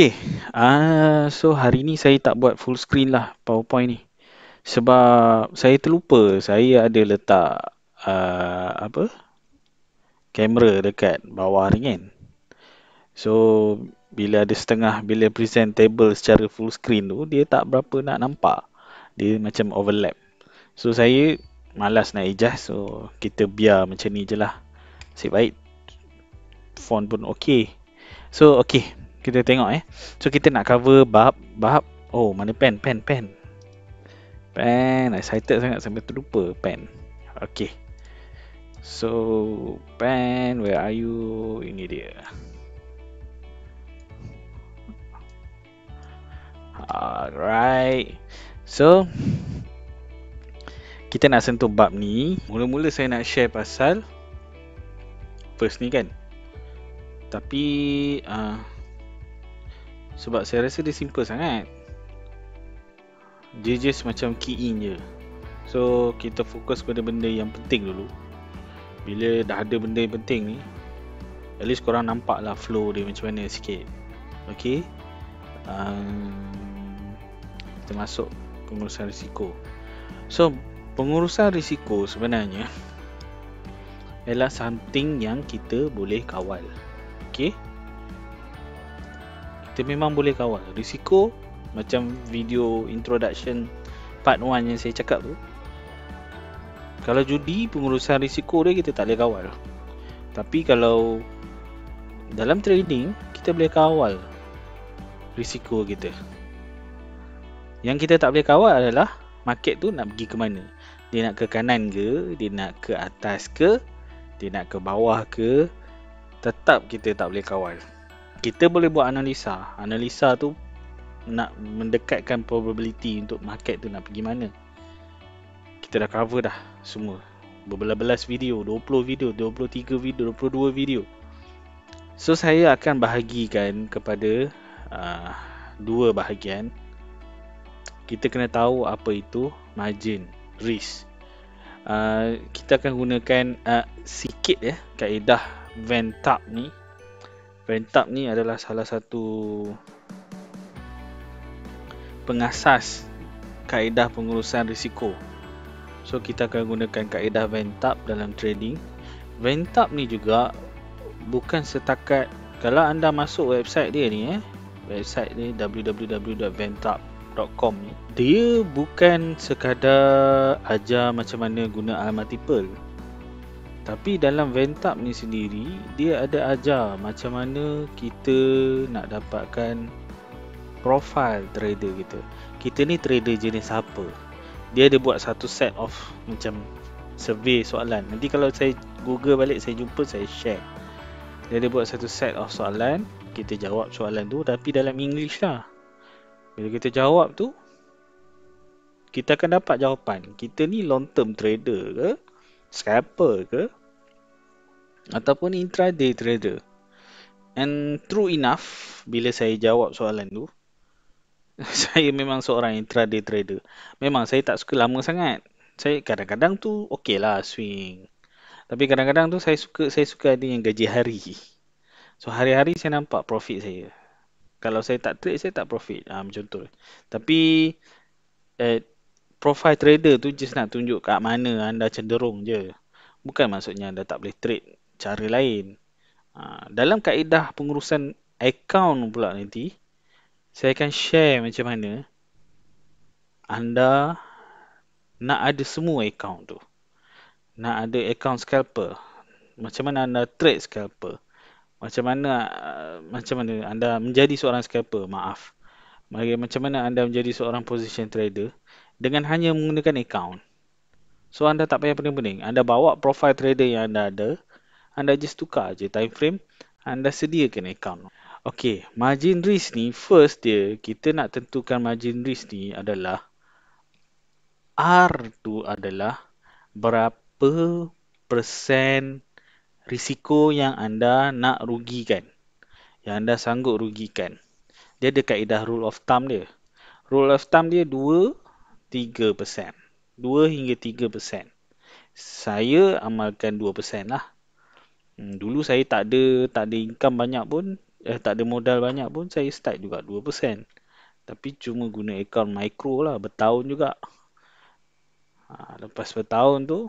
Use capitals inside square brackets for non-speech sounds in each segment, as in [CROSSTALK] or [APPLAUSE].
Okay, uh, ah, so hari ni saya tak buat full screen lah powerpoint ni Sebab saya terlupa saya ada letak uh, apa kamera dekat bawah ni kan So, bila ada setengah, bila present table secara full screen tu Dia tak berapa nak nampak Dia macam overlap So, saya malas nak adjust So, kita biar macam ni je lah Asyik baik Font pun okey. So, okey kita tengok eh so kita nak cover bab bab oh mana pen pen pen pen excited sangat sampai terlupa pen okey so pen where are you ini dia alright so kita nak sentuh bab ni mula-mula saya nak share pasal first ni kan tapi uh, sebab saya rasa dia simple sangat Dia just macam key in je So kita fokus pada benda yang penting dulu Bila dah ada benda yang penting ni At least korang nampak lah flow dia macam mana sikit Okay um, Kita masuk pengurusan risiko So pengurusan risiko sebenarnya [LAUGHS] Ialah something yang kita boleh kawal Okay kita memang boleh kawal risiko macam video introduction part 1 yang saya cakap tu kalau judi pengurusan risiko dia kita tak boleh kawal tapi kalau dalam trading kita boleh kawal risiko kita yang kita tak boleh kawal adalah market tu nak pergi ke mana dia nak ke kanan ke dia nak ke atas ke dia nak ke bawah ke tetap kita tak boleh kawal kita boleh buat analisa. Analisa tu nak mendekatkan probability untuk market tu nak pergi mana. Kita dah cover dah semua. Berbelas-belas video, 20 video, 23 video, 22 video. So saya akan bahagikan kepada uh, dua bahagian. Kita kena tahu apa itu margin, risk. Uh, kita akan gunakan uh, sikit ya kaedah ventap Tuck ni. Rentap ni adalah salah satu pengasas kaedah pengurusan risiko. So kita akan gunakan kaedah Ventap dalam trading. Ventap ni juga bukan setakat kalau anda masuk website dia ni eh. Website ni www.ventap.com ni. Dia bukan sekadar ajar macam mana guna alamat multiple tapi dalam Ventap ni sendiri dia ada ajar macam mana kita nak dapatkan profil trader kita kita ni trader jenis apa dia ada buat satu set of macam survey soalan nanti kalau saya google balik saya jumpa saya share dia ada buat satu set of soalan kita jawab soalan tu tapi dalam English lah bila kita jawab tu kita akan dapat jawapan kita ni long term trader ke scalper ke ataupun intraday trader and true enough bila saya jawab soalan tu [LAUGHS] saya memang seorang intraday trader memang saya tak suka lama sangat saya kadang-kadang tu okay lah swing tapi kadang-kadang tu saya suka saya suka ada yang gaji hari so hari-hari saya nampak profit saya kalau saya tak trade saya tak profit ha, macam tu tapi eh, profile trader tu just nak tunjuk kat mana anda cenderung je. Bukan maksudnya anda tak boleh trade cara lain. Ha, dalam kaedah pengurusan account pula nanti, saya akan share macam mana anda nak ada semua account tu. Nak ada account scalper. Macam mana anda trade scalper. Macam mana uh, macam mana anda menjadi seorang scalper, maaf. Macam mana anda menjadi seorang position trader dengan hanya menggunakan account. So anda tak payah pening-pening. Anda bawa profile trader yang anda ada. Anda just tukar je time frame. Anda sediakan account. Okay, margin risk ni first dia kita nak tentukan margin risk ni adalah R tu adalah berapa persen risiko yang anda nak rugikan. Yang anda sanggup rugikan. Dia ada kaedah rule of thumb dia. Rule of thumb dia 3%. 2 hingga 3%. Saya amalkan 2% lah. Hmm, dulu saya tak ada tak ada income banyak pun, eh tak ada modal banyak pun saya start juga 2%. Tapi cuma guna akaun mikro lah bertahun juga. Ha, lepas bertahun tu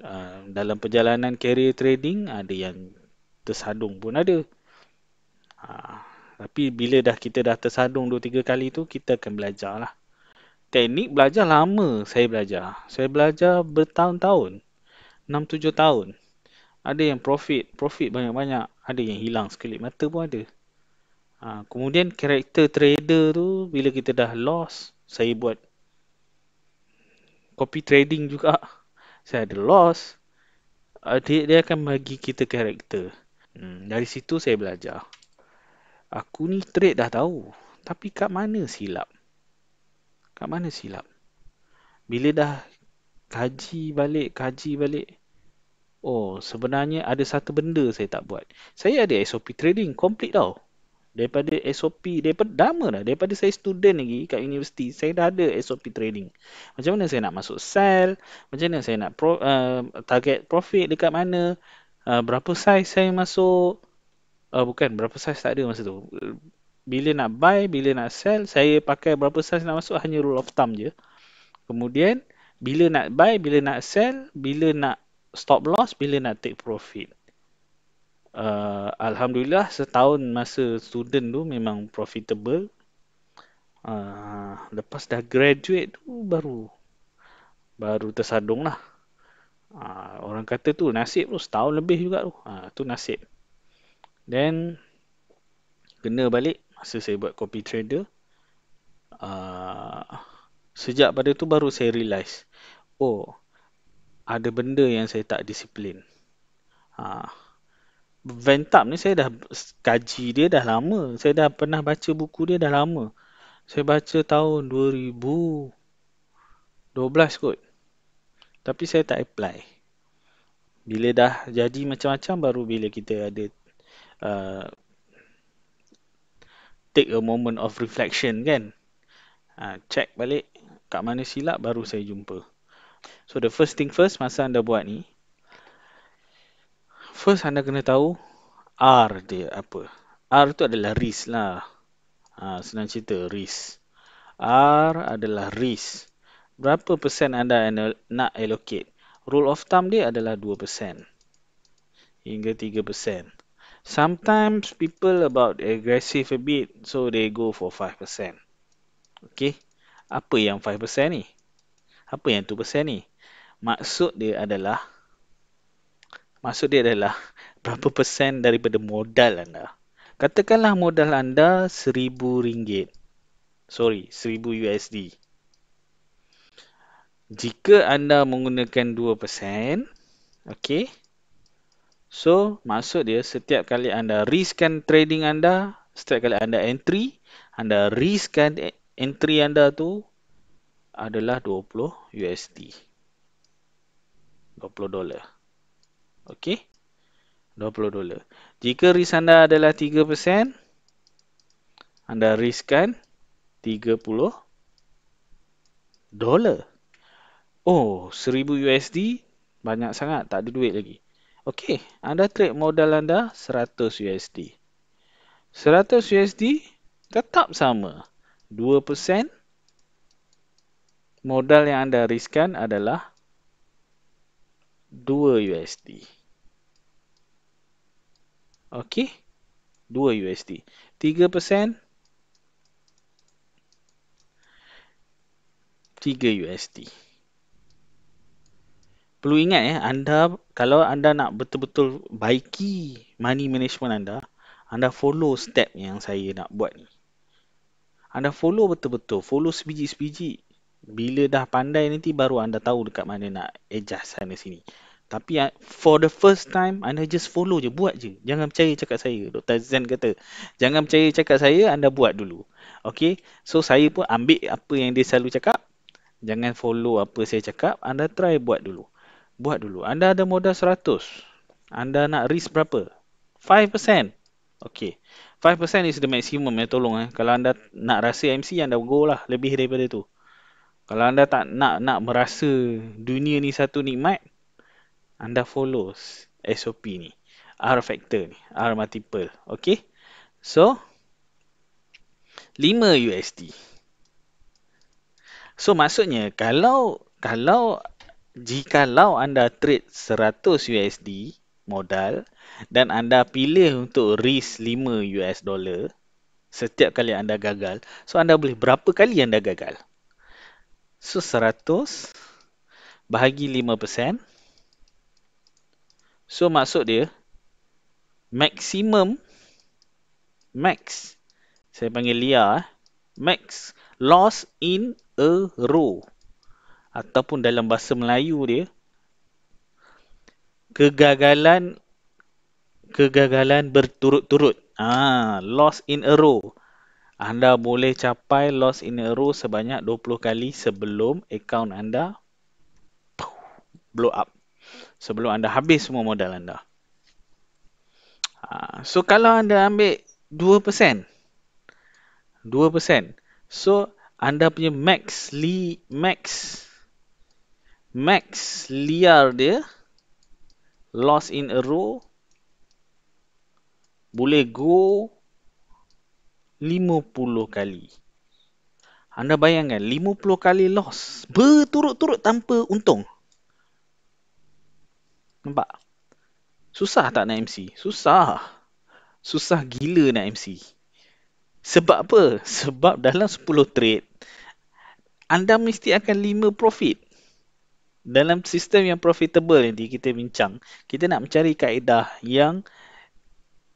Uh, dalam perjalanan career trading ada yang tersadung pun ada uh, tapi bila dah kita dah tersadung 2 3 kali tu kita akan belajar lah teknik belajar lama saya belajar. Saya belajar bertahun-tahun. 6-7 tahun. Ada yang profit. Profit banyak-banyak. Ada yang hilang sekelip mata pun ada. Ha, kemudian karakter trader tu bila kita dah loss, saya buat copy trading juga. [LAUGHS] Saya ada loss. Ah, dia, dia akan bagi kita karakter. Hmm, dari situ saya belajar. Aku ni trade dah tahu. Tapi kat mana silap? kat mana silap bila dah kaji balik kaji balik oh sebenarnya ada satu benda saya tak buat saya ada SOP trading complete tau daripada SOP daripada dama dah daripada saya student lagi kat universiti saya dah ada SOP trading macam mana saya nak masuk sell macam mana saya nak pro, uh, target profit dekat mana uh, berapa size saya masuk uh, bukan berapa size tak ada masa tu bila nak buy, bila nak sell, saya pakai berapa size nak masuk hanya rule of thumb je. Kemudian bila nak buy, bila nak sell, bila nak stop loss, bila nak take profit. Uh, Alhamdulillah setahun masa student tu memang profitable. Uh, lepas dah graduate tu baru baru tersadung lah. Uh, orang kata tu nasib tu setahun lebih juga tu. Uh, tu nasib. Then kena balik masa saya buat copy trader uh, sejak pada tu baru saya realize oh ada benda yang saya tak disiplin uh, ventap ni saya dah kaji dia dah lama saya dah pernah baca buku dia dah lama saya baca tahun 2012 kot tapi saya tak apply bila dah jadi macam-macam baru bila kita ada uh, take a moment of reflection kan ha, check balik kat mana silap baru saya jumpa so the first thing first masa anda buat ni first anda kena tahu R dia apa R tu adalah risk lah ha, senang cerita risk R adalah risk berapa persen anda nak allocate rule of thumb dia adalah 2% hingga 3% sometimes people about aggressive a bit so they go for 5% okay apa yang 5% ni apa yang 2% ni maksud dia adalah maksud dia adalah [LAUGHS] berapa persen daripada modal anda katakanlah modal anda 1000 ringgit sorry 1000 USD jika anda menggunakan 2% okey So, maksud dia setiap kali anda riskan trading anda, setiap kali anda entry, anda riskan e- entry anda tu adalah 20 USD. 20 dolar. Okey. 20 dolar. Jika risk anda adalah 3%, anda riskan 30 dolar. Oh, 1000 USD banyak sangat, tak ada duit lagi. Okey, anda trade modal anda 100 USD. 100 USD tetap sama. 2% modal yang anda riskan adalah 2 USD. Okey, 2 USD. 3% Tiga USD perlu ingat eh anda kalau anda nak betul-betul baiki money management anda anda follow step yang saya nak buat ni anda follow betul-betul follow sebiji-sebiji bila dah pandai nanti baru anda tahu dekat mana nak adjust sana sini tapi ah, for the first time anda just follow je buat je jangan percaya cakap saya Dr. Zen kata jangan percaya cakap saya anda buat dulu Okay so saya pun ambil apa yang dia selalu cakap jangan follow apa saya cakap anda try buat dulu Buat dulu. Anda ada modal 100. Anda nak risk berapa? 5%. Okay. 5% is the maximum ya. Tolong eh. Kalau anda nak rasa MC, anda go lah. Lebih daripada tu. Kalau anda tak nak nak merasa dunia ni satu nikmat, anda follow SOP ni. R factor ni. R multiple. Okay. So, 5 USD. So, maksudnya kalau kalau jikalau anda trade 100 USD modal dan anda pilih untuk risk 5 US dollar setiap kali anda gagal so anda boleh berapa kali anda gagal so 100 bahagi 5% so maksud dia maximum max saya panggil Lia max loss in a row ataupun dalam bahasa Melayu dia kegagalan kegagalan berturut-turut ah loss in a row anda boleh capai loss in a row sebanyak 20 kali sebelum akaun anda blow up sebelum anda habis semua modal anda ha, so kalau anda ambil 2% 2% so anda punya max li max max liar dia loss in a row boleh go 50 kali. Anda bayangkan 50 kali loss berturut-turut tanpa untung. Nampak? Susah tak nak MC? Susah. Susah gila nak MC. Sebab apa? Sebab dalam 10 trade anda mesti akan 5 profit dalam sistem yang profitable nanti kita bincang, kita nak mencari kaedah yang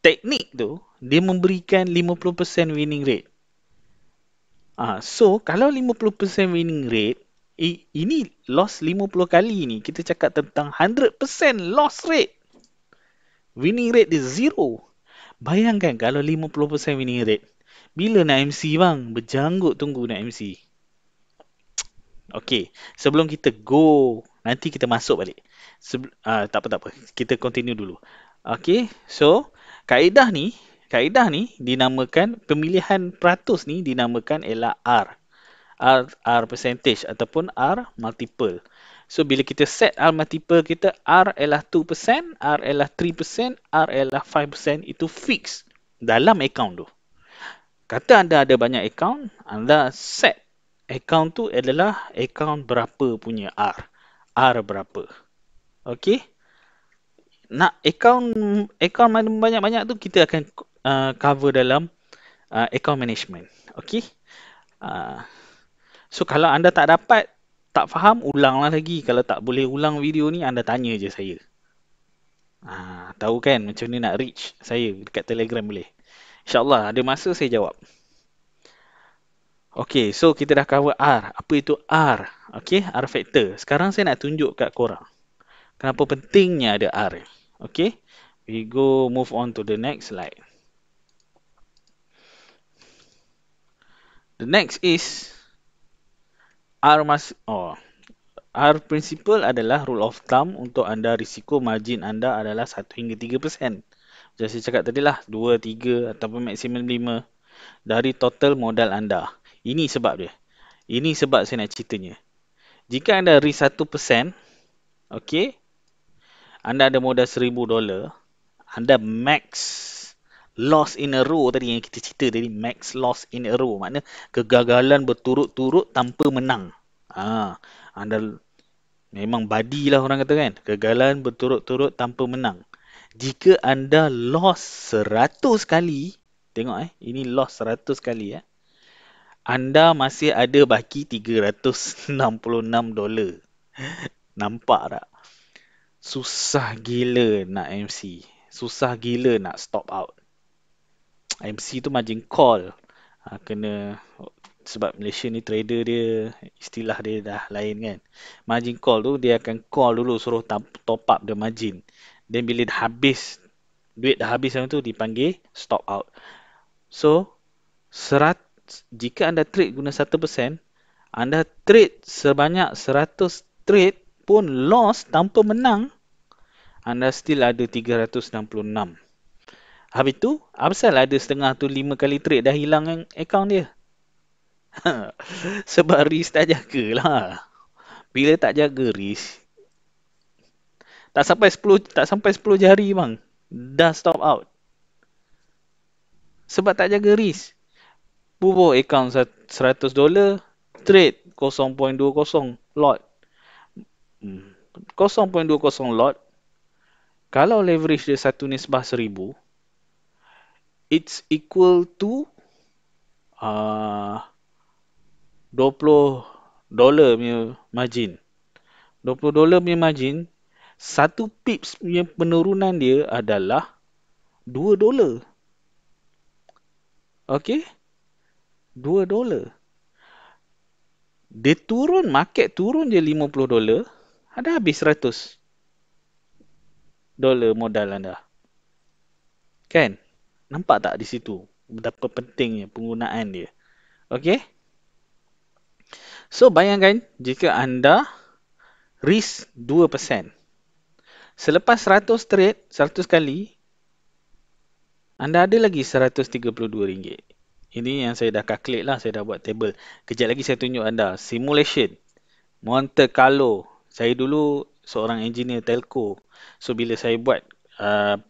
teknik tu dia memberikan 50% winning rate. Ah, uh, so kalau 50% winning rate, i, ini loss 50 kali ni kita cakap tentang 100% loss rate. Winning rate dia zero. Bayangkan kalau 50% winning rate. Bila nak MC bang? Berjanggut tunggu nak MC. Okey, sebelum kita go, nanti kita masuk balik. Sebel- uh, tak apa-tak apa, kita continue dulu. Okey, so kaedah ni, kaedah ni dinamakan, pemilihan peratus ni dinamakan ialah R. R, R percentage ataupun R multiple. So, bila kita set R multiple kita, R ialah 2%, R ialah 3%, R ialah 5%, itu fix dalam account tu. Kata anda ada banyak account, anda set account tu adalah account berapa punya R. R berapa. Okay. Nak account account mana banyak-banyak tu kita akan uh, cover dalam uh, account management. Okay. Uh, so kalau anda tak dapat, tak faham, ulanglah lagi. Kalau tak boleh ulang video ni, anda tanya je saya. Ah, uh, tahu kan macam ni nak reach saya dekat Telegram boleh. InsyaAllah ada masa saya jawab. Okey, so kita dah cover R. Apa itu R? Okey, R factor. Sekarang saya nak tunjuk kat korang. Kenapa pentingnya ada R? Okey, we go move on to the next slide. The next is R mas. oh, R principle adalah rule of thumb untuk anda risiko margin anda adalah 1 hingga 3%. Macam saya cakap tadi lah, 2, 3 ataupun maksimum 5 dari total modal anda. Ini sebab dia. Ini sebab saya nak ceritanya. Jika anda risk 1%, okey. Anda ada modal 1000 dolar, anda max loss in a row tadi yang kita cerita tadi max loss in a row makna kegagalan berturut-turut tanpa menang. Ah, ha, anda memang badilah orang kata kan. Kegagalan berturut-turut tanpa menang. Jika anda loss 100 kali, tengok eh, ini loss 100 kali eh anda masih ada baki 366 dolar. Nampak tak? Susah gila nak MC. Susah gila nak stop out. MC tu majin call. Ha, kena sebab Malaysia ni trader dia istilah dia dah lain kan. Majin call tu dia akan call dulu suruh top up dia majin. Then bila dah habis duit dah habis tu dipanggil stop out. So jika anda trade guna 1%, anda trade sebanyak 100 trade pun loss tanpa menang, anda still ada 366. Habis tu, apasal ada setengah tu 5 kali trade dah hilang yang account dia? [LAUGHS] Sebab risk tak lah, Bila tak jaga risk, tak sampai 10 tak sampai 10 jari bang dah stop out sebab tak jaga risk approval account 100 dolar trade 0.20 lot 0.20 lot kalau leverage dia satu nisbah 1000 it's equal to uh, 20 dolar punya margin 20 dolar punya margin satu pips punya penurunan dia adalah 2 dolar Okey. 2 dolar. Dia turun, market turun je 50 dolar, ada habis 100 dolar modal anda. Kan? Nampak tak di situ betapa pentingnya penggunaan dia? Okay? So, bayangkan jika anda risk 2%. Selepas 100 trade, 100 kali, anda ada lagi RM132. Ini yang saya dah calculate lah. Saya dah buat table. Kejap lagi saya tunjuk anda. Simulation. Monte Carlo. Saya dulu seorang engineer telco. So, bila saya buat uh,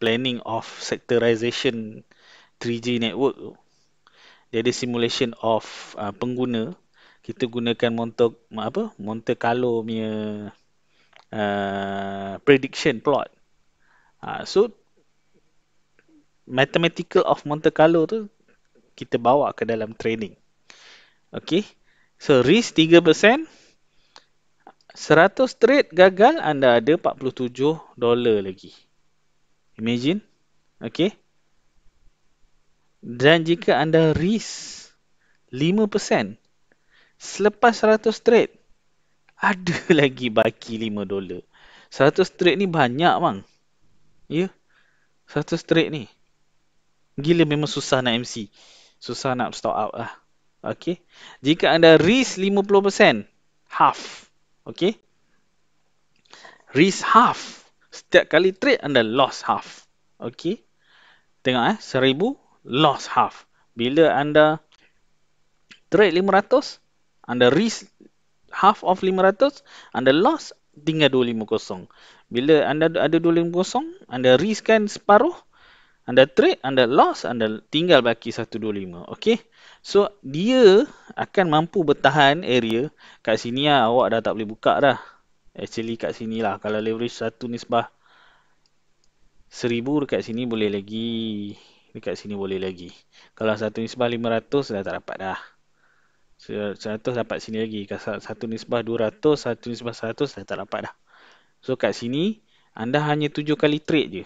planning of sectorization 3G network tu. Dia ada simulation of uh, pengguna. Kita gunakan Monte, apa? Monte Carlo punya uh, prediction plot. Uh, so, mathematical of Monte Carlo tu kita bawa ke dalam training. Okey. So risk 3% 100 trade gagal anda ada 47 dolar lagi. Imagine. Okey. Dan jika anda risk 5% selepas 100 trade ada [LAUGHS] lagi baki 5 dolar. 100 trade ni banyak bang. Ya. Yeah? 100 trade ni. Gila memang susah nak MC susah nak stock out lah. Okay. Jika anda risk 50%, half. Okay. Risk half. Setiap kali trade anda loss half. Okay. Tengok eh. Seribu, loss half. Bila anda trade 500, anda risk half of 500, anda loss tinggal 250. Bila anda ada 250, anda riskkan separuh, anda trade, anda loss, anda tinggal baki 125. Okey. So dia akan mampu bertahan area kat sini lah. Awak dah tak boleh buka dah. Actually kat sini lah. Kalau leverage satu nisbah 1000 dekat sini boleh lagi. Dekat sini boleh lagi. Kalau satu nisbah 500 dah tak dapat dah. 100 dapat sini lagi. Kalau satu nisbah 200, satu nisbah 100 dah tak dapat dah. So kat sini anda hanya 7 kali trade je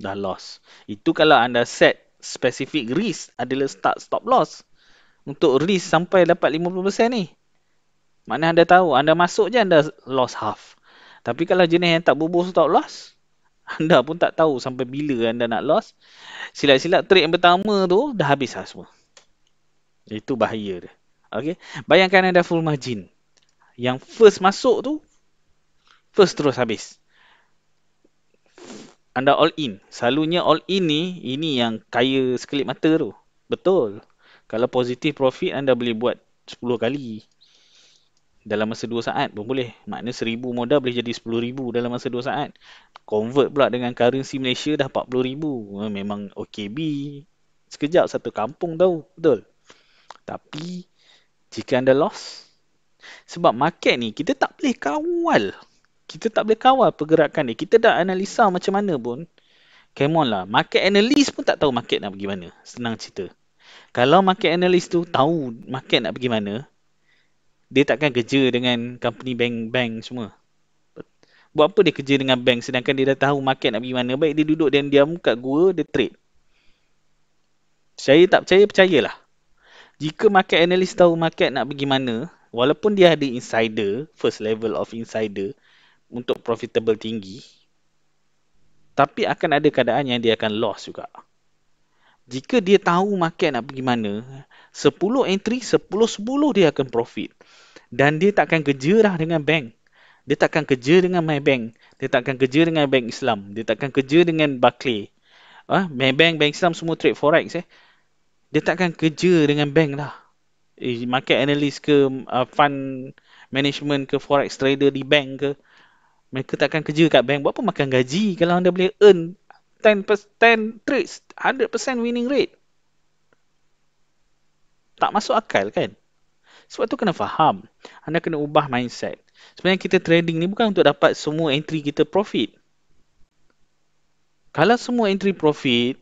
dah loss. Itu kalau anda set specific risk adalah start stop loss. Untuk risk sampai dapat 50% ni. Mana anda tahu anda masuk je anda loss half. Tapi kalau jenis yang tak bubuh stop loss, [LAUGHS] anda pun tak tahu sampai bila anda nak loss. Silap-silap trade yang pertama tu dah habis lah semua. Itu bahaya dia. Okay. Bayangkan anda full margin. Yang first masuk tu, first terus habis anda all in. Selalunya all in ni, ini yang kaya sekelip mata tu. Betul. Kalau positif profit, anda boleh buat 10 kali. Dalam masa 2 saat pun boleh. Maknanya 1,000 modal boleh jadi 10,000 dalam masa 2 saat. Convert pula dengan currency Malaysia dah 40,000. Ha, memang OKB. Sekejap satu kampung tau. Betul. Tapi, jika anda loss, sebab market ni kita tak boleh kawal kita tak boleh kawal pergerakan ni. Kita dah analisa macam mana pun. Come on lah. Market analyst pun tak tahu market nak pergi mana. Senang cerita. Kalau market analyst tu tahu market nak pergi mana, dia takkan kerja dengan company bank-bank semua. Buat apa dia kerja dengan bank sedangkan dia dah tahu market nak pergi mana. Baik dia duduk dan diam kat gua, dia trade. Saya tak percaya, percayalah. Jika market analyst tahu market nak pergi mana, walaupun dia ada insider, first level of insider, untuk profitable tinggi tapi akan ada keadaan yang dia akan loss juga jika dia tahu market nak pergi mana 10 entry 10-10 dia akan profit dan dia tak akan kerja dah dengan bank dia tak akan kerja dengan Maybank dia tak akan kerja dengan bank Islam dia tak akan kerja dengan Barclay Ah, ha? Maybank, Bank Islam semua trade forex eh. Dia takkan kerja dengan bank lah. Eh, market analyst ke, uh, fund management ke, forex trader di bank ke. Mereka tak akan kerja kat bank Berapa makan gaji Kalau anda boleh earn 10% trades 100% winning rate Tak masuk akal kan Sebab tu kena faham Anda kena ubah mindset Sebenarnya kita trading ni Bukan untuk dapat semua entry kita profit Kalau semua entry profit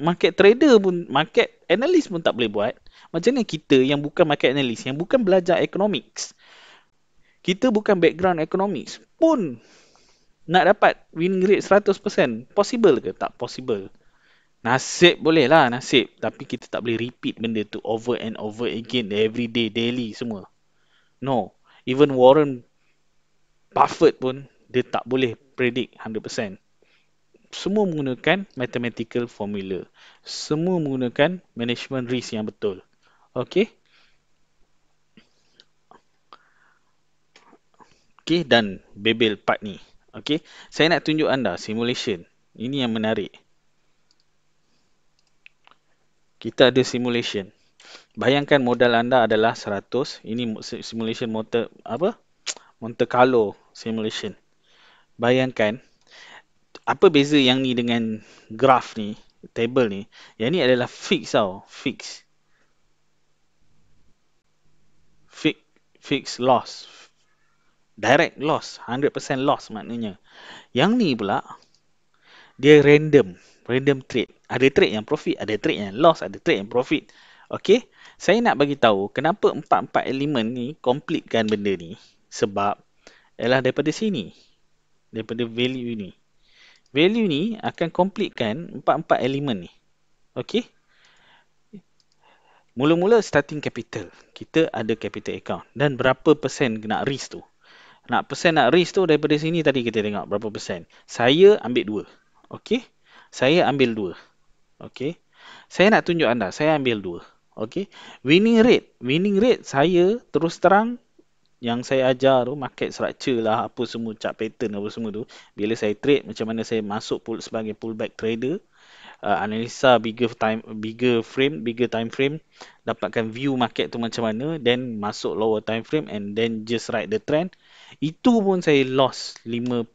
Market trader pun Market analyst pun tak boleh buat Macam mana kita yang bukan market analyst Yang bukan belajar economics kita bukan background economics pun nak dapat win rate 100% possible ke tak possible nasib boleh lah nasib tapi kita tak boleh repeat benda tu over and over again every day daily semua no even warren buffett pun dia tak boleh predict 100% semua menggunakan mathematical formula semua menggunakan management risk yang betul okey Okey dan bebel part ni. Okey. Saya nak tunjuk anda simulation. Ini yang menarik. Kita ada simulation. Bayangkan modal anda adalah 100. Ini simulation motor apa? Monte Carlo simulation. Bayangkan apa beza yang ni dengan graf ni, table ni? Yang ni adalah fix tau, fix. Fix fix loss, direct loss 100% loss maknanya yang ni pula dia random random trade ada trade yang profit ada trade yang loss ada trade yang profit okey saya nak bagi tahu kenapa empat-empat elemen ni komplitkan benda ni sebab ialah daripada sini daripada value ni value ni akan komplitkan empat-empat elemen ni okey Mula-mula starting capital. Kita ada capital account. Dan berapa persen nak risk tu? nak persen nak risk tu daripada sini tadi kita tengok berapa persen. Saya ambil 2. Okey. Saya ambil 2. Okey. Saya nak tunjuk anda, saya ambil 2. Okey. Winning rate, winning rate saya terus terang yang saya ajar tu market structure lah apa semua chart pattern apa semua tu bila saya trade macam mana saya masuk pull, sebagai pullback trader uh, analisa bigger time bigger frame bigger time frame dapatkan view market tu macam mana then masuk lower time frame and then just ride the trend uh, itu pun saya loss 50%.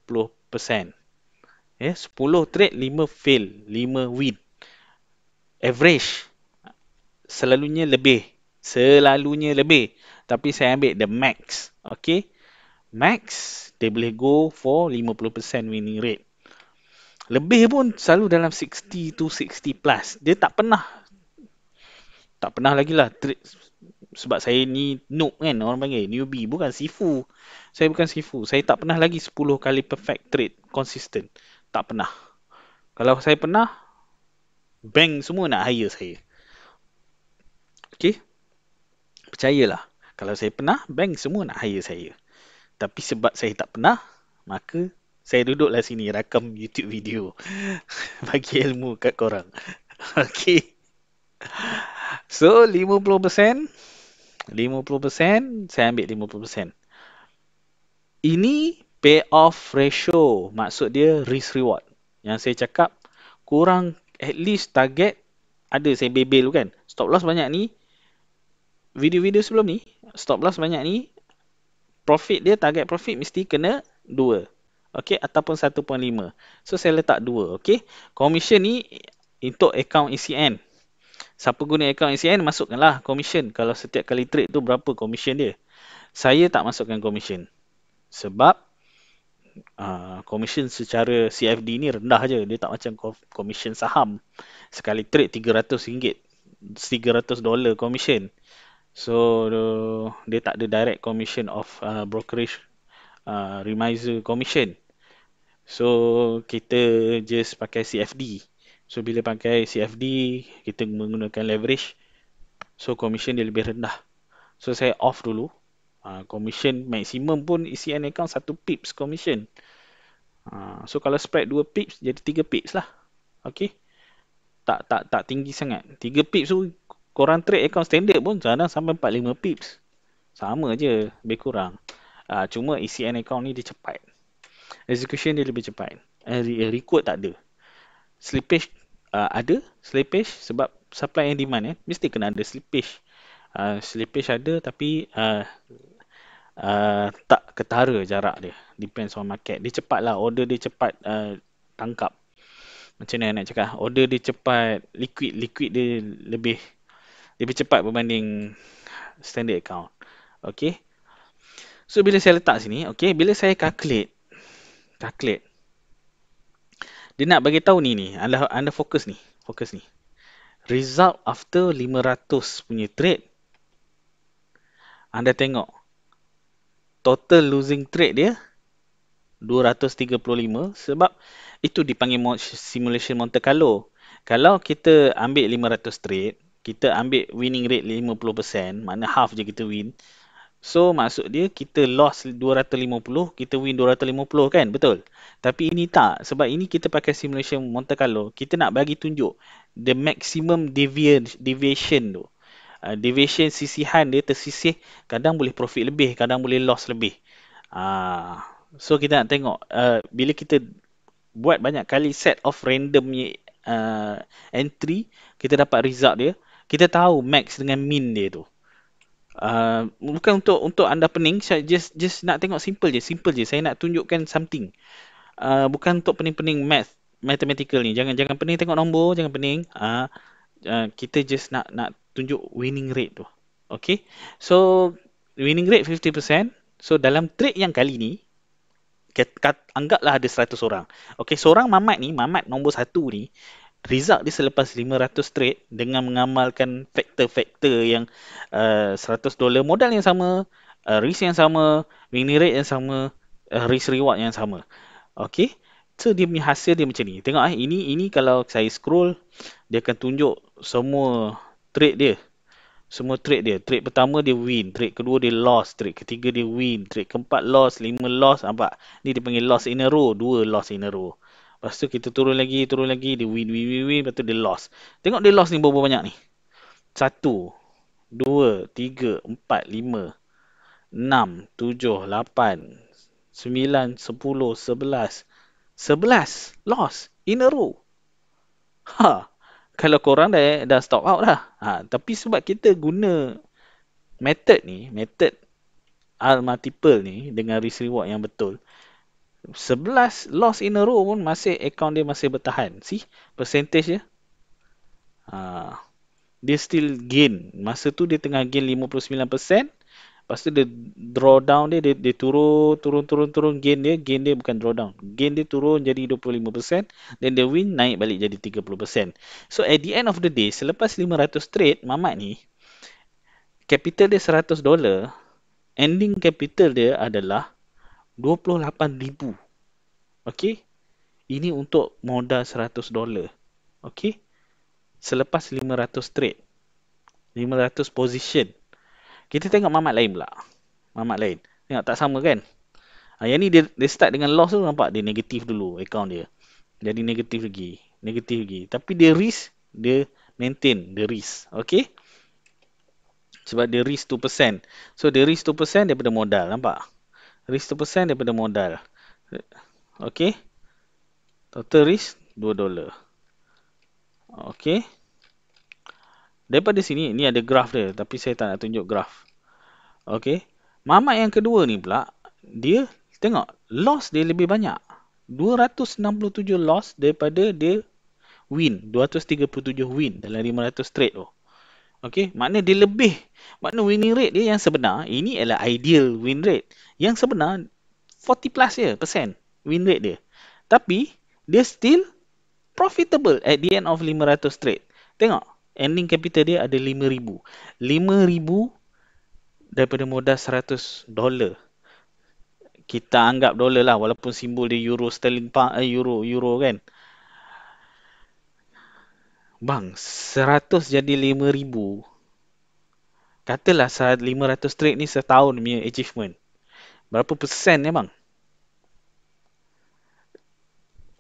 Ya, 10 trade, 5 fail, 5 win. Average. Selalunya lebih. Selalunya lebih. Tapi saya ambil the max. Okay. Max, dia boleh go for 50% winning rate. Lebih pun selalu dalam 60 to 60 plus. Dia tak pernah. Tak pernah lagi lah sebab saya ni noob kan orang panggil newbie bukan sifu saya bukan sifu saya tak pernah lagi 10 kali perfect trade consistent tak pernah kalau saya pernah bank semua nak hire saya okey percayalah kalau saya pernah bank semua nak hire saya tapi sebab saya tak pernah maka saya duduklah sini rakam YouTube video [LAUGHS] bagi ilmu kat korang okey So 50% 50% saya ambil 50%. Ini pay off ratio, maksud dia risk reward. Yang saya cakap kurang at least target ada saya bebel tu kan. Stop loss banyak ni. Video-video sebelum ni, stop loss banyak ni profit dia target profit mesti kena 2. Okey ataupun 1.5. So saya letak 2, okey. Commission ni untuk account ECN siapa guna akaun ACN masukkanlah komisen kalau setiap kali trade tu berapa komisen dia saya tak masukkan komisen sebab komisen ah, secara CFD ni rendah je dia tak macam komisen saham sekali trade RM300 300 dolar komisen so uh, dia tak ada direct commission of uh, brokerage uh, remiser commission so kita just pakai CFD So bila pakai CFD kita menggunakan leverage so commission dia lebih rendah. So saya off dulu. Ha, commission maksimum pun ECN account satu pips commission. Ha, so kalau spread 2 pips jadi 3 pips lah. Okey. Tak tak tak tinggi sangat. 3 pips tu korang trade account standard pun kadang sampai 4 5 pips. Sama je, lebih kurang. Ha, cuma ECN account ni dia cepat. Execution dia lebih cepat. Eh, record tak ada slippage uh, ada slippage sebab supply and demand eh? mesti kena ada slippage uh, slippage ada tapi uh, uh, tak ketara jarak dia depends on market dia cepat lah order dia cepat uh, tangkap macam mana nak cakap order dia cepat liquid liquid dia lebih lebih cepat berbanding standard account okay so bila saya letak sini okay bila saya calculate calculate dia nak bagi tahu ni ni. Anda anda fokus ni. Fokus ni. Result after 500 punya trade. Anda tengok. Total losing trade dia 235 sebab itu dipanggil simulation Monte Carlo. Kalau kita ambil 500 trade, kita ambil winning rate 50%, mana half je kita win. So maksud dia kita loss 250, kita win 250 kan? Betul. Tapi ini tak sebab ini kita pakai simulation Monte Carlo. Kita nak bagi tunjuk the maximum deviation deviation tu. Uh, deviation sisihan dia tersisih kadang boleh profit lebih, kadang boleh loss lebih. Ah uh, so kita nak tengok uh, bila kita buat banyak kali set of random uh, entry, kita dapat result dia. Kita tahu max dengan min dia tu. Uh, uh, bukan untuk untuk anda pening saya just just nak tengok simple je simple je saya nak tunjukkan something uh, bukan untuk pening-pening math mathematical ni jangan jangan pening tengok nombor jangan pening uh, uh, kita just nak nak tunjuk winning rate tu okay so winning rate 50% so dalam trade yang kali ni kat, kat, anggaplah ada 100 orang okay seorang mamat ni mamat nombor satu ni result dia selepas 500 trade dengan mengamalkan faktor-faktor yang uh, 100 dolar modal yang sama, uh, risk yang sama, win rate yang sama, uh, risk reward yang sama. Okey. So dia punya hasil dia macam ni. Tengok eh ini ini kalau saya scroll dia akan tunjuk semua trade dia. Semua trade dia. Trade pertama dia win, trade kedua dia loss, trade ketiga dia win, trade keempat loss, lima loss, nampak? Ni dipanggil loss in a row, dua loss in a row. Lepas tu kita turun lagi, turun lagi, dia win, win, win, win, lepas tu dia lost. Tengok dia loss ni berapa banyak ni. Satu, dua, tiga, empat, lima, enam, tujuh, lapan, sembilan, sepuluh, sebelas. Sebelas, loss. in a row. Ha, kalau korang dah, dah stop out dah. Ha, tapi sebab kita guna method ni, method al-multiple uh, ni dengan risk reward yang betul. Sebelas loss in a row pun masih account dia masih bertahan. See? Percentage dia. Ha. Dia still gain. Masa tu dia tengah gain 59%. Lepas tu dia draw down dia, dia, dia turun, turun, turun, turun gain dia. Gain dia bukan draw down. Gain dia turun jadi 25%. Then the win naik balik jadi 30%. So at the end of the day, selepas 500 trade, mamat ni, capital dia 100 dolar. Ending capital dia adalah $100. 28,000. Okey. Ini untuk modal 100 dolar. Okey. Selepas 500 trade. 500 position. Kita tengok mamat lain pula. Mamat lain. Tengok tak sama kan? Ha, yang ni dia, dia start dengan loss tu nampak dia negatif dulu account dia. Jadi negatif lagi. Negatif lagi. Tapi dia risk, dia maintain the risk. Okey. Sebab dia risk 2%. So, dia risk 2% daripada modal. Nampak? risk terpesan daripada modal. Okey. Total risk 2 dolar. Okey. Daripada sini ni ada graf dia tapi saya tak nak tunjuk graf. Okey. Mamat yang kedua ni pula dia tengok loss dia lebih banyak. 267 loss daripada dia win 237 win dalam 500 trade tu. Oh. Okey, makna dia lebih makna winning rate dia yang sebenar ini adalah ideal win rate yang sebenar 40 plus ya persen win rate dia. Tapi dia still profitable at the end of 500 trade. Tengok, ending capital dia ada 5000. 5000 daripada modal 100 dollar. Kita anggap dollar lah walaupun simbol dia euro sterling eh, euro euro kan. Uh, Bang, 100 jadi 5,000. Katalah 500 trade ni setahun punya achievement. Berapa persen ni bang?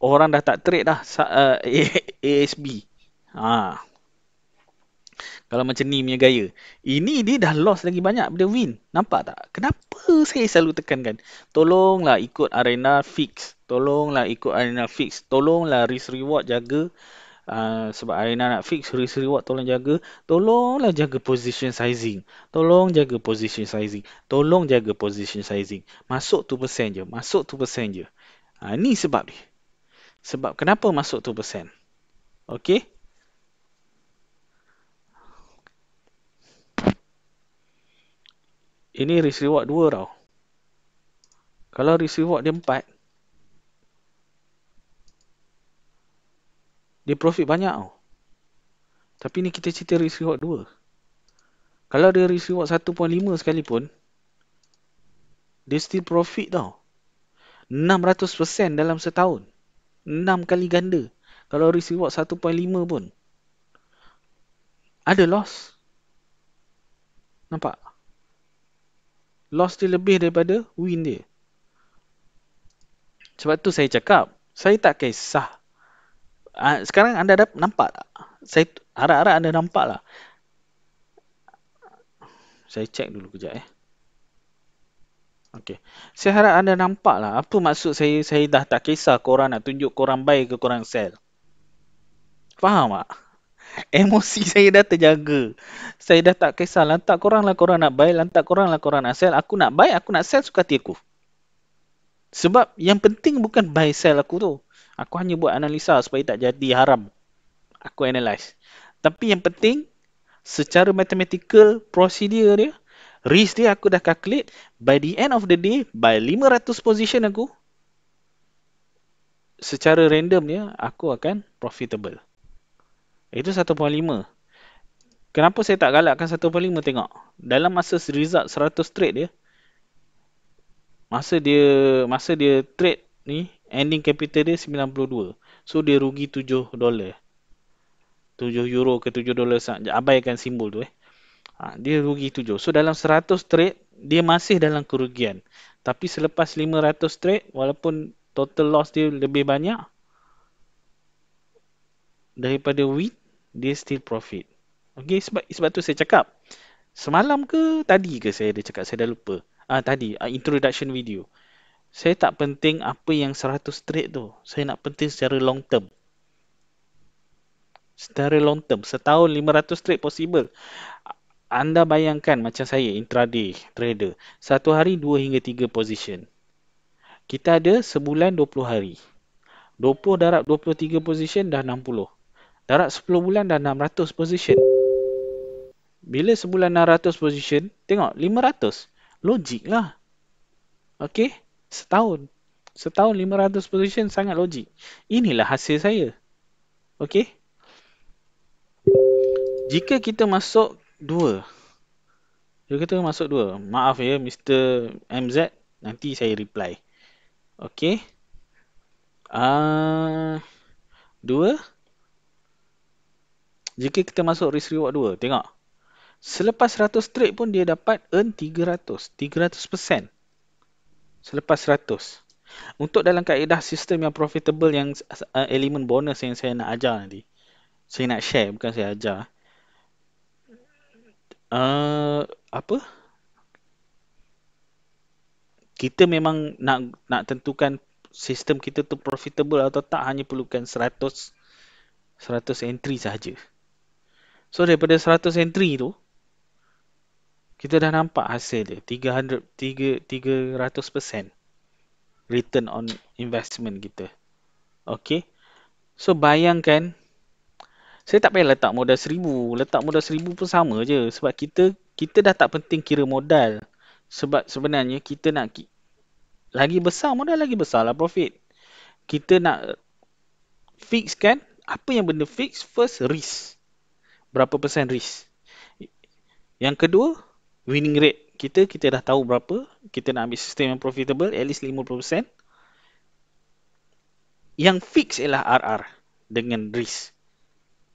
Orang dah tak trade dah ASB. Eh, ha. Kalau macam ni punya gaya. Ini dia dah loss lagi banyak daripada win. Nampak tak? Kenapa saya selalu tekankan? Tolonglah ikut arena fix. Tolonglah ikut arena fix. Tolonglah risk reward jaga. Ah, sebab Arena nak fix Seri-seri awak tolong jaga Tolonglah jaga position sizing Tolong jaga position sizing Tolong jaga position sizing Masuk 2% je Masuk 2% je ha, Ni sebab dia Sebab kenapa masuk 2% Okay Ini risk reward 2 tau. Kalau risk reward dia 4, dia profit banyak tau. Tapi ni kita cerita risk reward 2. Kalau dia risk reward 1.5 sekalipun, dia still profit tau. 600% dalam setahun. 6 kali ganda. Kalau risk reward 1.5 pun. Ada loss. Nampak? Loss dia lebih daripada win dia. Sebab tu saya cakap, saya tak kisah Ah, sekarang anda dah nampak tak? Saya harap-harap anda nampak lah. Saya cek dulu kejap eh. Okey. Saya harap anda nampak lah. Apa maksud saya? Saya dah tak kisah korang nak tunjuk korang baik ke korang sell. Faham tak? [LAUGHS] Emosi saya dah terjaga. Saya dah tak kisah. Lantak korang lah korang nak baik. Lantak korang lah korang nak sel. Aku nak baik. Aku nak sell suka hati aku. Sebab yang penting bukan buy sell aku tu. Aku hanya buat analisa supaya tak jadi haram. Aku analyse. Tapi yang penting, secara mathematical procedure dia, risk dia aku dah calculate. By the end of the day, by 500 position aku, secara random dia, aku akan profitable. Itu 1.5. Kenapa saya tak galakkan 1.5 tengok? Dalam masa result 100 trade dia, masa dia masa dia trade ni ending capital dia 92. So dia rugi 7 dolar. 7 euro ke 7 dolar abaikan simbol tu eh. Ha, dia rugi 7. So dalam 100 trade dia masih dalam kerugian. Tapi selepas 500 trade walaupun total loss dia lebih banyak daripada wheat dia still profit. Okey sebab sebab tu saya cakap semalam ke tadi ke saya ada cakap saya dah lupa. Ah ha, tadi ah, introduction video saya tak penting apa yang 100 trade tu. Saya nak penting secara long term. Secara long term. Setahun 500 trade possible. Anda bayangkan macam saya intraday trader. Satu hari 2 hingga 3 position. Kita ada sebulan 20 hari. 20 darab 23 position dah 60. Darab 10 bulan dah 600 position. Bila sebulan 600 position, tengok 500. Logik lah. Okay setahun. Setahun 500 position sangat logik. Inilah hasil saya. Okay. Jika kita masuk dua. Jika kita masuk dua. Maaf ya Mr. MZ. Nanti saya reply. Okay. Uh, dua. Jika kita masuk risk reward dua. Tengok. Selepas 100 trade pun dia dapat earn 300. 300% selepas 100. Untuk dalam kaedah sistem yang profitable yang uh, elemen bonus yang saya nak ajar nanti. Saya nak share bukan saya ajar. Uh, apa? Kita memang nak nak tentukan sistem kita tu profitable atau tak hanya perlukan 100 100 entry sahaja. So daripada 100 entry tu, kita dah nampak hasil dia 300 300% return on investment kita. Okey. So bayangkan saya tak payah letak modal 1000, letak modal 1000 pun sama je sebab kita kita dah tak penting kira modal sebab sebenarnya kita nak ki- lagi besar modal lagi besarlah profit. Kita nak fix kan apa yang benda fix first risk. Berapa persen risk? Yang kedua, winning rate kita kita dah tahu berapa kita nak ambil sistem yang profitable at least 50% yang fix ialah RR dengan risk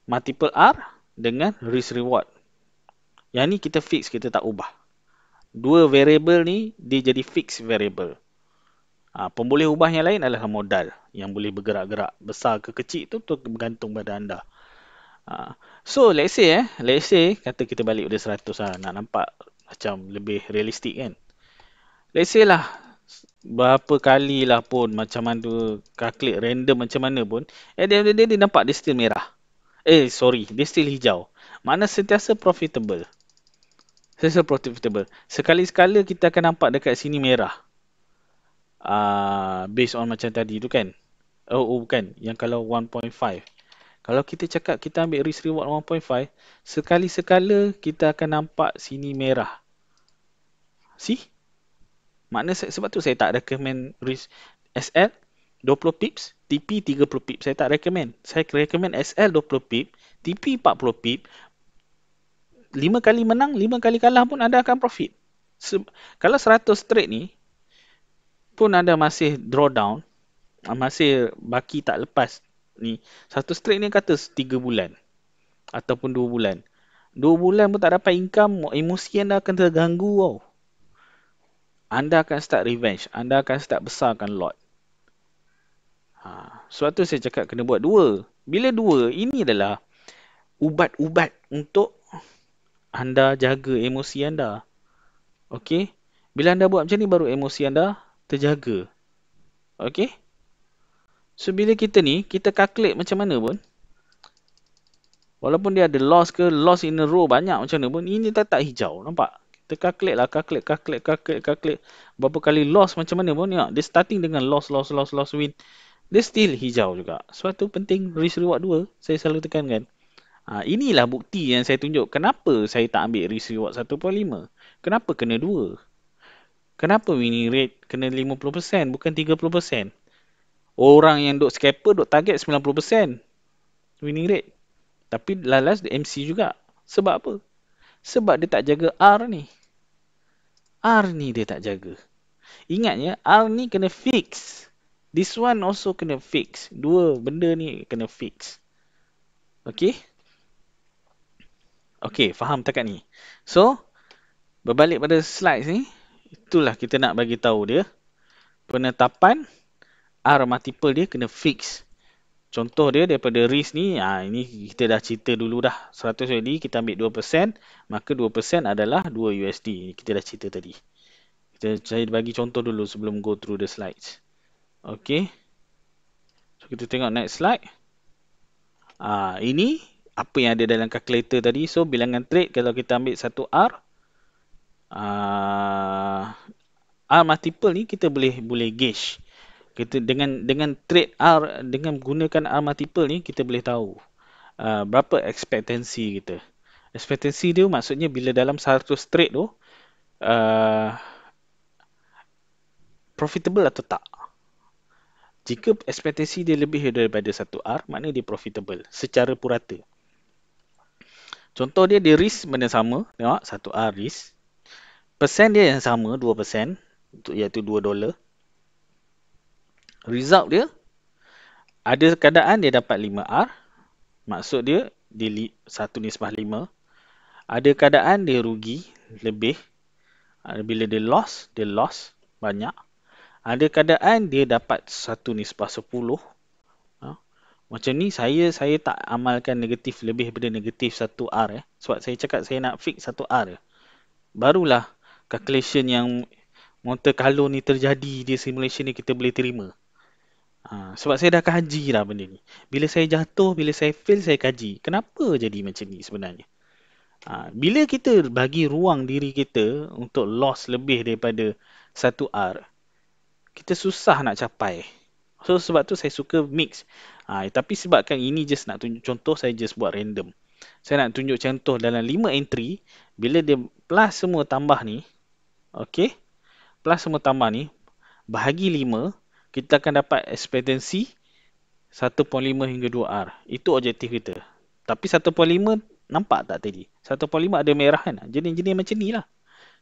multiple R dengan risk reward yang ni kita fix kita tak ubah dua variable ni dia jadi fixed variable ha, pemboleh ubah yang lain adalah modal yang boleh bergerak-gerak besar ke kecil tu tu bergantung pada anda ha, so let's say eh let's say kata kita balik pada 100 ha, nak nampak macam lebih realistik kan. Let's say lah berapa kali lah pun macam mana tu calculate random macam mana pun eh dia, dia, dia, dia nampak dia still merah eh sorry dia still hijau mana sentiasa profitable sentiasa profitable sekali sekala kita akan nampak dekat sini merah uh, based on macam tadi tu kan oh, oh bukan yang kalau 1.5 kalau kita cakap kita ambil risk reward 1.5, sekali-sekala kita akan nampak sini merah. See? Makna sebab tu saya tak recommend risk SL 20 pips, TP 30 pips. Saya tak recommend. Saya recommend SL 20 pips, TP 40 pips. 5 kali menang, 5 kali kalah pun anda akan profit. Se- kalau 100 straight ni pun anda masih drawdown, masih baki tak lepas ni satu strike ni kata 3 bulan ataupun dua bulan. Dua bulan pun tak dapat income, emosi anda akan terganggu tau. Anda akan start revenge, anda akan start besarkan lot. Ha, sebab tu saya cakap kena buat dua. Bila dua, ini adalah ubat-ubat untuk anda jaga emosi anda. Okay. Bila anda buat macam ni baru emosi anda terjaga. Okay? So bila kita ni, kita calculate macam mana pun Walaupun dia ada loss ke, loss in a row banyak macam mana pun Ini tak tak hijau, nampak? Kita calculate lah, calculate, calculate, calculate, calculate Berapa kali loss macam mana pun, tengok ya, Dia starting dengan loss, loss, loss, loss, win Dia still hijau juga Sebab tu penting risk reward 2, saya selalu tekankan ha, Inilah bukti yang saya tunjuk Kenapa saya tak ambil risk reward 1.5 Kenapa kena 2 Kenapa winning rate kena 50% bukan 30% orang yang duk scalper duk target 90% winning rate. Tapi lalas dia MC juga. Sebab apa? Sebab dia tak jaga R ni. R ni dia tak jaga. Ingatnya R ni kena fix. This one also kena fix. Dua benda ni kena fix. Okay? Okay, faham takat ni. So, berbalik pada slide ni. Itulah kita nak bagi tahu dia. Penetapan. Penetapan. R multiple dia kena fix Contoh dia daripada risk ni ha, Ini kita dah cerita dulu dah 100 USD kita ambil 2% Maka 2% adalah 2 USD Kita dah cerita tadi kita, Saya bagi contoh dulu sebelum go through the slides Okay So kita tengok next slide ha, Ini apa yang ada dalam calculator tadi So bilangan trade kalau kita ambil satu r Uh, R multiple ni kita boleh boleh gauge kita dengan dengan trade R dengan menggunakan R multiple ni kita boleh tahu uh, berapa expectancy kita. Expectancy dia maksudnya bila dalam 100 trade tu uh, profitable atau tak. Jika expectancy dia lebih daripada 1 R, maknanya dia profitable secara purata. Contoh dia, dia risk benda sama. Tengok, 1 R risk. Persen dia yang sama, 2 persen. Iaitu 2 dolar result dia ada keadaan dia dapat 5R maksud dia di satu nisbah 5 ada keadaan dia rugi lebih bila dia loss dia loss banyak ada keadaan dia dapat satu nisbah 10 ha? macam ni saya saya tak amalkan negatif lebih daripada negatif 1R eh sebab saya cakap saya nak fix 1R eh. barulah calculation yang Monte Carlo ni terjadi dia simulation ni kita boleh terima Ha, sebab saya dah kaji lah benda ni. Bila saya jatuh, bila saya fail, saya kaji. Kenapa jadi macam ni sebenarnya? Ha, bila kita bagi ruang diri kita untuk loss lebih daripada satu r kita susah nak capai. So, sebab tu saya suka mix. Ha, tapi sebabkan ini just nak tunjuk contoh, saya just buat random. Saya nak tunjuk contoh dalam 5 entry, bila dia plus semua tambah ni, okay, plus semua tambah ni, bahagi 5, kita akan dapat expectancy 1.5 hingga 2R. Itu objektif kita. Tapi 1.5 nampak tak tadi? 1.5 ada merah kan? Jenis-jenis macam ni lah.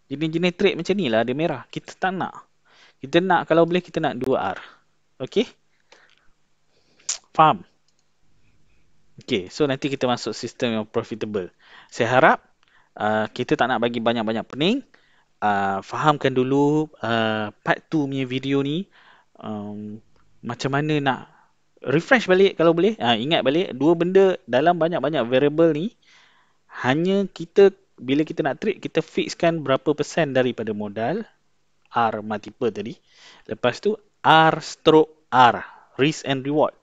Jenis-jenis trade macam ni lah ada merah. Kita tak nak. Kita nak kalau boleh kita nak 2R. Okay? Faham? Okay, so nanti kita masuk sistem yang profitable. Saya harap uh, kita tak nak bagi banyak-banyak pening. Uh, fahamkan dulu uh, part 2 punya video ni um, macam mana nak refresh balik kalau boleh ha, ingat balik dua benda dalam banyak-banyak variable ni hanya kita bila kita nak trade kita fixkan berapa persen daripada modal R multiple tadi lepas tu R stroke R risk and reward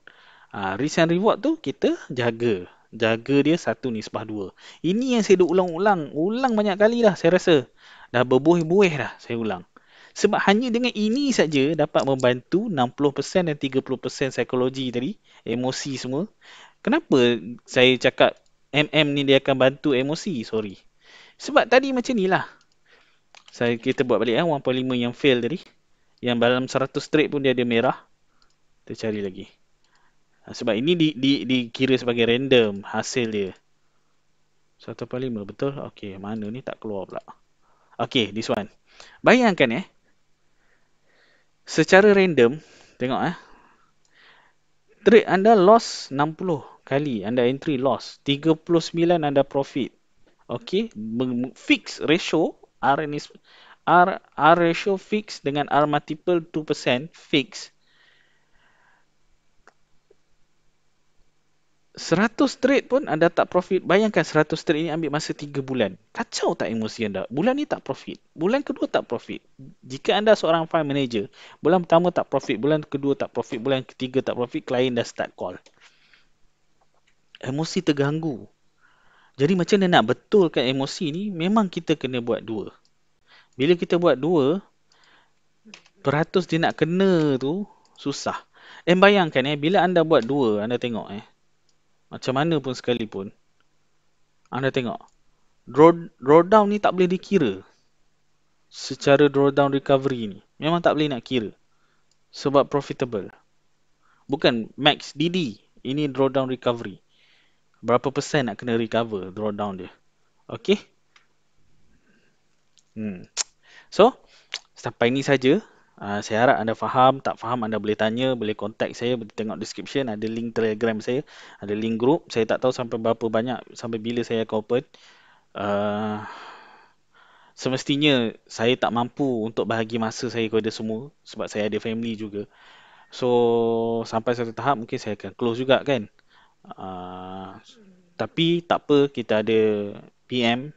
ha, risk and reward tu kita jaga jaga dia satu ni sebah dua ini yang saya duk ulang-ulang ulang banyak kali lah saya rasa dah berbuih-buih dah saya ulang sebab hanya dengan ini saja dapat membantu 60% dan 30% psikologi tadi emosi semua kenapa saya cakap MM ni dia akan bantu emosi sorry sebab tadi macam nilah saya kita buat balik eh 1.5 yang fail tadi yang dalam 100 trade pun dia ada merah kita cari lagi ha, sebab ini di, di, dikira sebagai random hasil dia 1.5 betul okey mana ni tak keluar pula okey this one bayangkan eh secara random tengok eh trade anda loss 60 kali anda entry loss 39 anda profit okey fix ratio r ni r r ratio fix dengan r multiple 2% fix 100 trade pun anda tak profit. Bayangkan 100 trade ini ambil masa 3 bulan. Kacau tak emosi anda? Bulan ni tak profit. Bulan kedua tak profit. Jika anda seorang fund manager, bulan pertama tak profit, bulan kedua tak profit, bulan ketiga tak profit, klien dah start call. Emosi terganggu. Jadi macam mana nak betulkan emosi ni, memang kita kena buat dua. Bila kita buat dua, peratus dia nak kena tu susah. Eh bayangkan eh, bila anda buat dua, anda tengok eh macam mana pun sekalipun anda tengok drawdown ni tak boleh dikira secara drawdown recovery ni memang tak boleh nak kira sebab profitable bukan max DD ini drawdown recovery berapa persen nak kena recover drawdown dia okey hmm so sampai ni saja Ah, saya harap anda faham, tak faham anda boleh tanya, boleh kontak saya, boleh tengok description, ada link telegram saya, ada link group, saya tak tahu sampai berapa banyak, sampai bila saya akan open. Ah, semestinya saya tak mampu untuk bahagi masa saya kepada semua sebab saya ada family juga. So sampai satu tahap mungkin saya akan close juga kan. Ah, tapi tak apa kita ada PM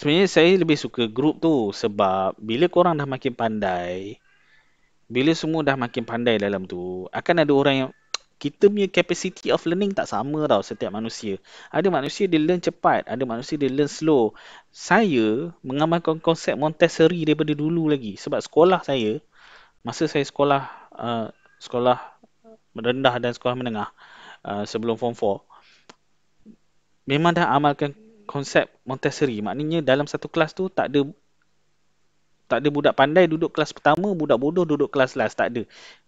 Sebenarnya saya lebih suka group tu sebab bila korang dah makin pandai, bila semua dah makin pandai dalam tu akan ada orang yang [TSK] kita punya capacity of learning tak sama tau setiap manusia. Ada manusia dia learn cepat, ada manusia dia learn slow. Saya mengamalkan konsep Montessori daripada dulu lagi sebab sekolah saya masa saya sekolah uh, sekolah rendah dan sekolah menengah uh, sebelum form 4 memang dah amalkan konsep Montessori. Maknanya dalam satu kelas tu tak ada tak ada budak pandai duduk kelas pertama, budak bodoh duduk kelas last, tak ada.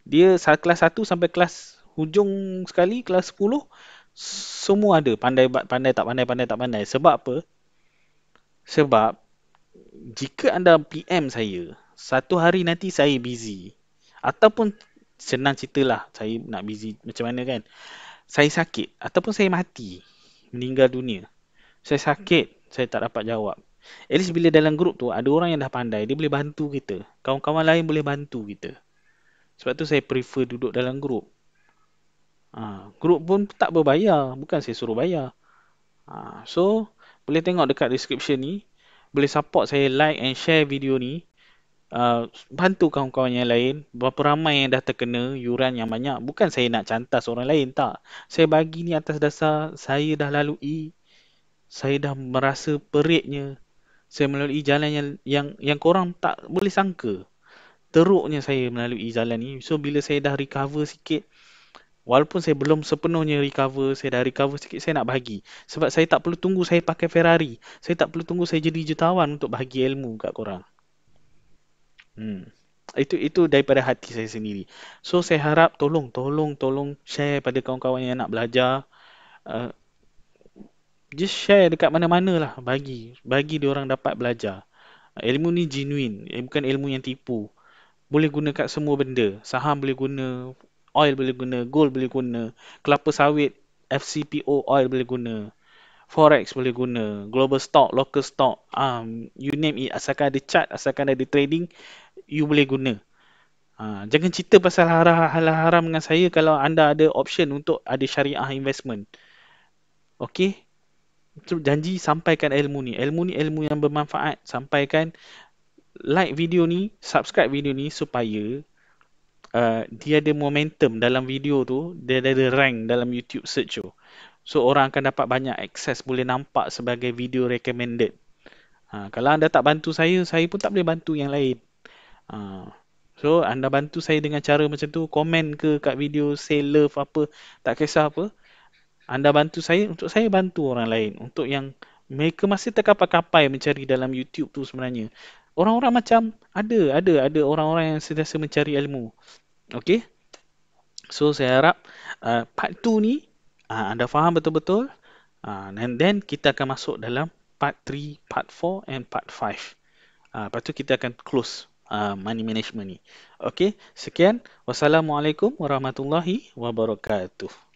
Dia kelas satu sampai kelas hujung sekali kelas sepuluh semua ada pandai pandai tak pandai pandai tak pandai. Sebab apa? Sebab jika anda PM saya, satu hari nanti saya busy ataupun senang cerita lah saya nak busy macam mana kan. Saya sakit ataupun saya mati, meninggal dunia. Saya sakit, saya tak dapat jawab. At least bila dalam grup tu ada orang yang dah pandai, dia boleh bantu kita. Kawan-kawan lain boleh bantu kita. Sebab tu saya prefer duduk dalam grup. Ha, grup pun tak berbayar. Bukan saya suruh bayar. Ha, so, boleh tengok dekat description ni. Boleh support saya like and share video ni. Uh, bantu kawan-kawan yang lain. Berapa ramai yang dah terkena yuran yang banyak. Bukan saya nak cantas orang lain, tak. Saya bagi ni atas dasar saya dah lalui. Saya dah merasa periknya saya melalui jalan yang yang yang korang tak boleh sangka teruknya saya melalui jalan ni so bila saya dah recover sikit walaupun saya belum sepenuhnya recover saya dah recover sikit saya nak bagi sebab saya tak perlu tunggu saya pakai Ferrari saya tak perlu tunggu saya jadi jutawan untuk bagi ilmu kat korang hmm itu itu daripada hati saya sendiri so saya harap tolong tolong tolong share pada kawan-kawan yang nak belajar uh, just share dekat mana-mana lah bagi bagi dia orang dapat belajar ilmu ni genuine eh, bukan ilmu yang tipu boleh guna kat semua benda saham boleh guna oil boleh guna gold boleh guna kelapa sawit FCPO oil boleh guna forex boleh guna global stock local stock um, you name it asalkan ada chart asalkan ada trading you boleh guna Ha, jangan cerita pasal hal-hal haram dengan saya kalau anda ada option untuk ada syariah investment. Okey, janji sampaikan ilmu ni. Ilmu ni ilmu yang bermanfaat. Sampaikan like video ni, subscribe video ni supaya uh, dia ada momentum dalam video tu, dia ada rank dalam YouTube search tu. So orang akan dapat banyak akses boleh nampak sebagai video recommended. Ha, kalau anda tak bantu saya, saya pun tak boleh bantu yang lain. Ha, so anda bantu saya dengan cara macam tu, komen ke kat video, say love apa, tak kisah apa. Anda bantu saya untuk saya bantu orang lain untuk yang mereka masih terkapai-kapai mencari dalam YouTube tu sebenarnya. Orang-orang macam ada ada ada orang-orang yang sentiasa mencari ilmu. Okey. So saya harap uh, part tu ni uh, anda faham betul-betul uh, and then kita akan masuk dalam part 3, part 4 and part 5. Uh, lepas tu kita akan close uh, money management ni. Okey, sekian. Wassalamualaikum warahmatullahi wabarakatuh.